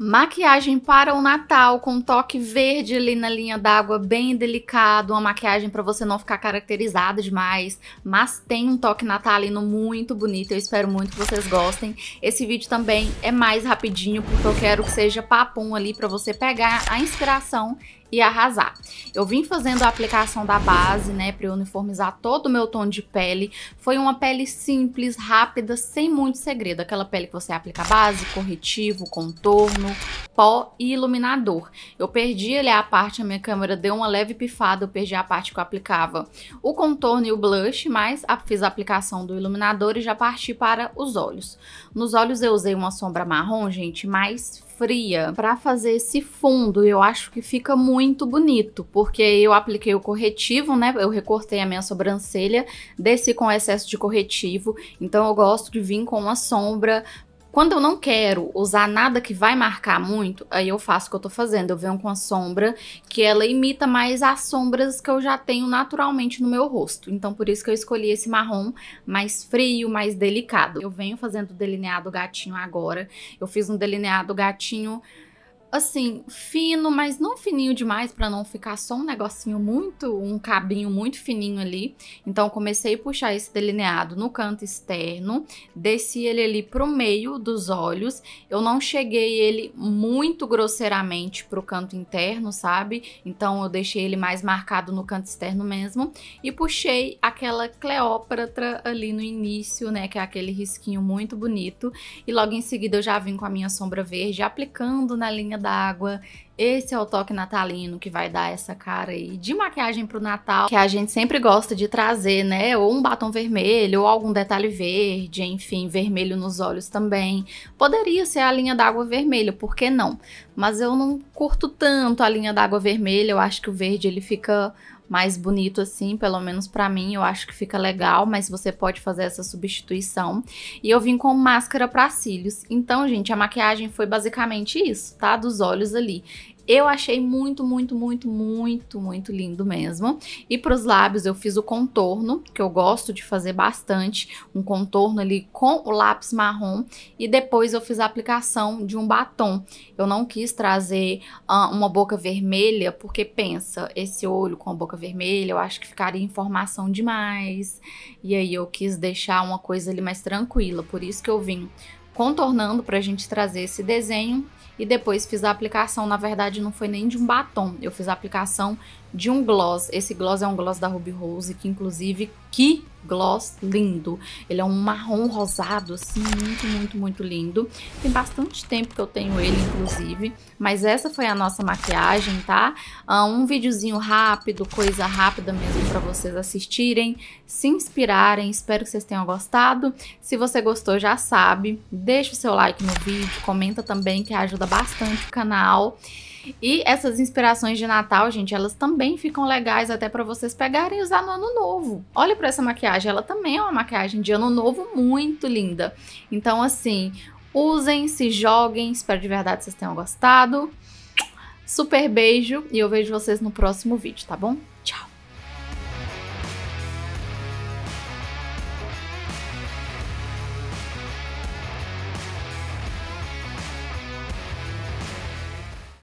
Maquiagem para o Natal com um toque verde ali na linha d'água, bem delicado, uma maquiagem para você não ficar caracterizada demais, mas tem um toque natalino muito bonito, eu espero muito que vocês gostem. Esse vídeo também é mais rapidinho porque eu quero que seja papum ali para você pegar a inspiração e arrasar. Eu vim fazendo a aplicação da base, né, para uniformizar todo o meu tom de pele. Foi uma pele simples, rápida, sem muito segredo. Aquela pele que você aplica base, corretivo, contorno, pó e iluminador. Eu perdi ali a parte, a minha câmera deu uma leve pifada, eu perdi a parte que eu aplicava o contorno e o blush, mas fiz a aplicação do iluminador e já parti para os olhos. Nos olhos eu usei uma sombra marrom, gente, mais fria para fazer esse fundo. Eu acho que fica muito bonito, porque eu apliquei o corretivo, né? Eu recortei a minha sobrancelha, desci com excesso de corretivo. Então eu gosto de vir com uma sombra quando eu não quero usar nada que vai marcar muito, aí eu faço o que eu tô fazendo. Eu venho com a sombra que ela imita mais as sombras que eu já tenho naturalmente no meu rosto. Então por isso que eu escolhi esse marrom mais frio, mais delicado. Eu venho fazendo delineado gatinho agora. Eu fiz um delineado gatinho assim, fino, mas não fininho demais para não ficar só um negocinho muito, um cabinho muito fininho ali. Então comecei a puxar esse delineado no canto externo, desci ele ali pro meio dos olhos. Eu não cheguei ele muito grosseiramente pro canto interno, sabe? Então eu deixei ele mais marcado no canto externo mesmo e puxei aquela Cleópatra ali no início, né, que é aquele risquinho muito bonito. E logo em seguida eu já vim com a minha sombra verde aplicando na linha d'água. Esse é o toque natalino que vai dar essa cara aí de maquiagem pro Natal, que a gente sempre gosta de trazer, né? Ou um batom vermelho, ou algum detalhe verde, enfim, vermelho nos olhos também. Poderia ser a linha d'água vermelha, por que não? Mas eu não curto tanto a linha d'água vermelha, eu acho que o verde ele fica mais bonito assim, pelo menos para mim, eu acho que fica legal, mas você pode fazer essa substituição. E eu vim com máscara para cílios. Então, gente, a maquiagem foi basicamente isso, tá? Dos olhos ali. Eu achei muito, muito, muito, muito, muito lindo mesmo. E para os lábios eu fiz o contorno, que eu gosto de fazer bastante, um contorno ali com o lápis marrom e depois eu fiz a aplicação de um batom. Eu não quis trazer uh, uma boca vermelha, porque pensa, esse olho com a boca vermelha, eu acho que ficaria informação demais. E aí eu quis deixar uma coisa ali mais tranquila, por isso que eu vim contornando para a gente trazer esse desenho e depois fiz a aplicação. Na verdade, não foi nem de um batom, eu fiz a aplicação de um gloss. Esse gloss é um gloss da Ruby Rose, que inclusive que gloss lindo. Ele é um marrom rosado, assim, muito, muito, muito lindo. Tem bastante tempo que eu tenho ele, inclusive. Mas essa foi a nossa maquiagem, tá? Ah, um videozinho rápido, coisa rápida mesmo pra vocês assistirem, se inspirarem. Espero que vocês tenham gostado. Se você gostou, já sabe, deixa o seu like no vídeo, comenta também que ajuda bastante o canal. E essas inspirações de Natal, gente, elas também ficam legais até para vocês pegarem e usar no Ano Novo. Olha para essa maquiagem, ela também é uma maquiagem de Ano Novo muito linda. Então, assim, usem, se joguem. Espero de verdade que vocês tenham gostado. Super beijo e eu vejo vocês no próximo vídeo, tá bom? Tchau!